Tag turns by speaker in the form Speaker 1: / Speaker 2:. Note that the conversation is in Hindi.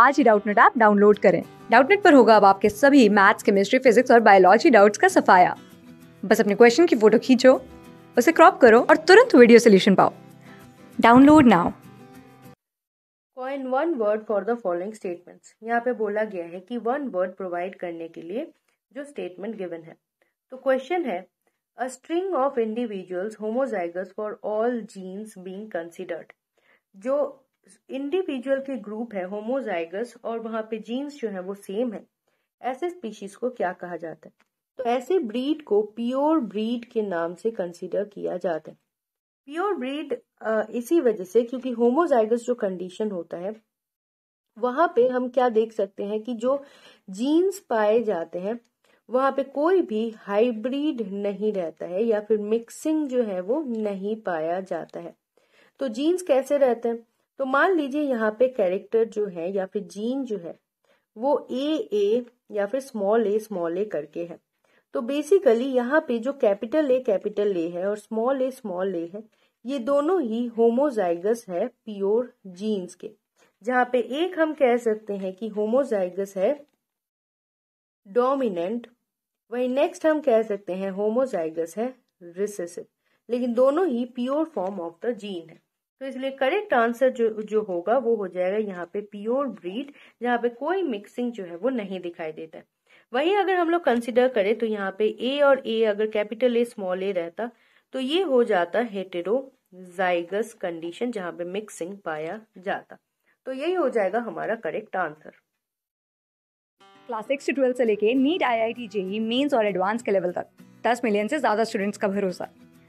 Speaker 1: आज ही डाउटनेट ऐप डाउनलोड करें डाउटनेट पर होगा अब आपके सभी मैथ्स केमिस्ट्री फिजिक्स और बायोलॉजी डाउट्स का सफाया बस अपने क्वेश्चन की फोटो खींचो उसे क्रॉप करो और तुरंत वीडियो सोल्यूशन पाओ download now
Speaker 2: coin one word for the following statements यहाँ पे बोला गया है कि वन वर्ड प्रोवाइड करने के लिए जो स्टेटमेंट गिवन है तो क्वेश्चन है a string of individuals homozygous for all genes being considered जो इंडिविजुअल के ग्रुप है होमोजाइगस और वहां पे जीन्स जो है वो सेम है ऐसे स्पीशीज को क्या कहा जाता है तो ऐसे ब्रीड को प्योर ब्रीड के नाम से कंसिडर किया जाता है प्योर ब्रीड इसी वजह से क्योंकि होमोजाइगस जो कंडीशन होता है वहां पे हम क्या देख सकते हैं कि जो जीन्स पाए जाते हैं वहां पे कोई भी हाइब्रिड नहीं रहता है या फिर मिक्सिंग जो है वो नहीं पाया जाता है तो जीन्स कैसे रहते हैं तो मान लीजिए यहाँ पे कैरेक्टर जो है या फिर जीन जो है वो ए ए या फिर स्मॉल ए स्मॉल ए करके है तो बेसिकली यहाँ पे जो कैपिटल ए कैपिटल ए है और स्मॉल ए स्मॉल ए है ये दोनों ही होमोजाइगस है प्योर जीन्स के जहां पे एक हम कह सकते हैं कि होमोजाइगस है डोमिनेंट वही नेक्स्ट हम कह सकते हैं होमोजाइगस है रिसेसिव लेकिन दोनों ही pure form of the gene है तो इसलिए करेक्ट आंसर जो जो होगा वो हो जाएगा यहाँ पे प्योर ब्रीड जहाँ पे कोई मिक्सिंग जो है वो नहीं दिखाई देता है वहीं अगर हम लोग कंसिडर करें तो यहाँ पे ए और ए अगर कैपिटल ए स्मॉल ए रहता तो ये हो जाता हेटेरोजाइगस कंडीशन जहाँ पे मिक्सिंग पाया जाता तो यही हो जाएगा हमारा करेक्ट आंसर
Speaker 1: क्लास सिक्स से ट्वेल्थ से लेके NEET I I T JEE mains और एडवांस के लेवल तक दस मिलियन से ज्यादा स्टूडेंट्स का भरोसा